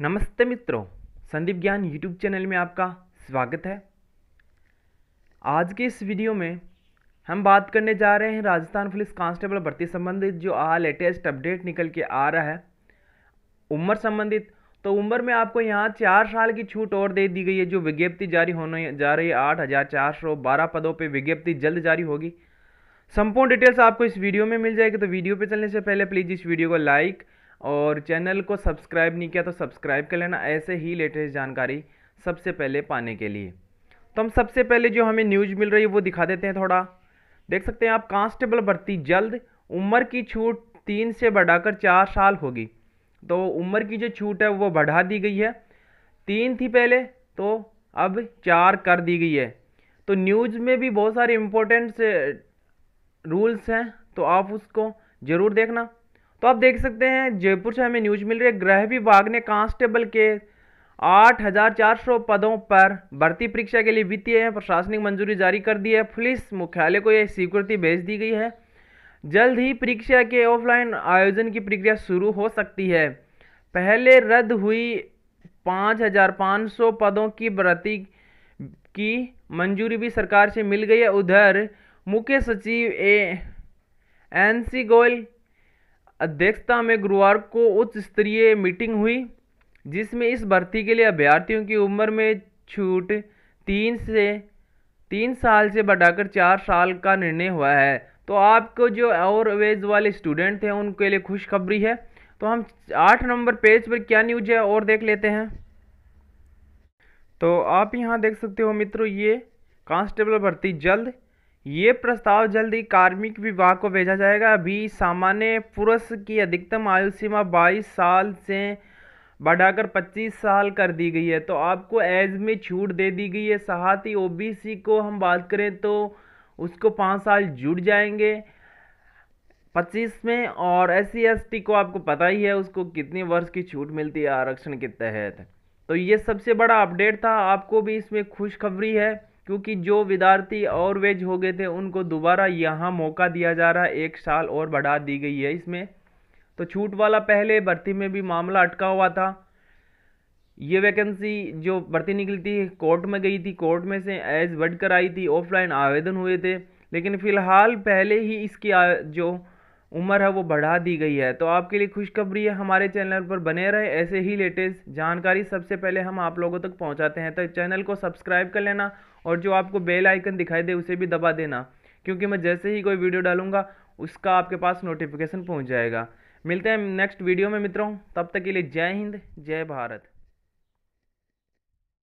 नमस्ते मित्रों संदीप ज्ञान यूट्यूब चैनल में आपका स्वागत है आज के इस वीडियो में हम बात करने जा रहे हैं राजस्थान पुलिस कांस्टेबल भर्ती संबंधित जो आ लेटेस्ट अपडेट निकल के आ रहा है उम्र संबंधित तो उम्र में आपको यहाँ चार साल की छूट और दे दी गई है जो विज्ञप्ति जारी होने जा रही है आठ हज़ार चार सौ बारह पदों पर विज्ञप्ति जल्द जारी होगी संपूर्ण डिटेल्स आपको इस वीडियो में मिल जाएगी तो वीडियो पे चलने से पहले प्लीज़ इस वीडियो को लाइक और चैनल को सब्सक्राइब नहीं किया तो सब्सक्राइब कर लेना ऐसे ही लेटेस्ट जानकारी सबसे पहले पाने के लिए तो हम सबसे पहले जो हमें न्यूज मिल रही है वो दिखा देते हैं थोड़ा देख सकते हैं आप कांस्टेबल भर्ती जल्द उम्र की छूट तीन से बढ़ाकर चार साल होगी तो उम्र की जो छूट है वो बढ़ा दी गई है तीन थी पहले तो अब चार कर दी गई है तो न्यूज़ में भी बहुत सारे इम्पोर्टेंट रूल्स हैं तो आप उसको ज़रूर देखना तो आप देख सकते हैं जयपुर से हमें न्यूज मिल रही है गृह विभाग ने कांस्टेबल के 8,400 पदों पर भर्ती परीक्षा के लिए वित्तीय एवं प्रशासनिक मंजूरी जारी कर दी है पुलिस मुख्यालय को यह स्वीकृति भेज दी गई है जल्द ही परीक्षा के ऑफलाइन आयोजन की प्रक्रिया शुरू हो सकती है पहले रद्द हुई 5,500 पदों की भर्ती की मंजूरी भी सरकार से मिल गई है उधर मुख्य सचिव ए एन सी गोयल अध्यक्षता में गुरुवार को उच्च स्तरीय मीटिंग हुई जिसमें इस भर्ती के लिए अभ्यर्थियों की उम्र में छूट तीन से तीन साल से बढ़ाकर चार साल का निर्णय हुआ है तो आपको जो और एज वाले स्टूडेंट थे उनके लिए खुशखबरी है तो हम आठ नंबर पेज पर क्या न्यूज है और देख लेते हैं तो आप यहाँ देख सकते हो मित्रों ये कांस्टेबल भर्ती जल्द ये प्रस्ताव जल्द ही कार्मिक विभाग को भेजा जाएगा अभी सामान्य पुरुष की अधिकतम आयु सीमा 22 साल से बढ़ाकर 25 साल कर दी गई है तो आपको एज में छूट दे दी गई है साथ ही ओबीसी को हम बात करें तो उसको पाँच साल जुड़ जाएंगे पच्चीस में और एस सी को आपको पता ही है उसको कितने वर्ष की छूट मिलती है आरक्षण के तहत तो ये सबसे बड़ा अपडेट था आपको भी इसमें खुशखबरी है क्योंकि जो विद्यार्थी और वेज हो गए थे उनको दोबारा यहाँ मौका दिया जा रहा है एक साल और बढ़ा दी गई है इसमें तो छूट वाला पहले भर्ती में भी मामला अटका हुआ था ये वैकेंसी जो भर्ती निकली थी कोर्ट में गई थी कोर्ट में से एज बढ़कर आई थी ऑफलाइन आवेदन हुए थे लेकिन फ़िलहाल पहले ही इसकी जो उम्र है वो बढ़ा दी गई है तो आपके लिए खुशखबरी है हमारे चैनल पर बने रहे ऐसे ही लेटेस्ट जानकारी सबसे पहले हम आप लोगों तक पहुंचाते हैं तो चैनल को सब्सक्राइब कर लेना और जो आपको बेल आइकन दिखाई दे उसे भी दबा देना क्योंकि मैं जैसे ही कोई वीडियो डालूंगा उसका आपके पास नोटिफिकेशन पहुँच जाएगा मिलते हैं नेक्स्ट वीडियो में मित्रों तब तक के लिए जय हिंद जय भारत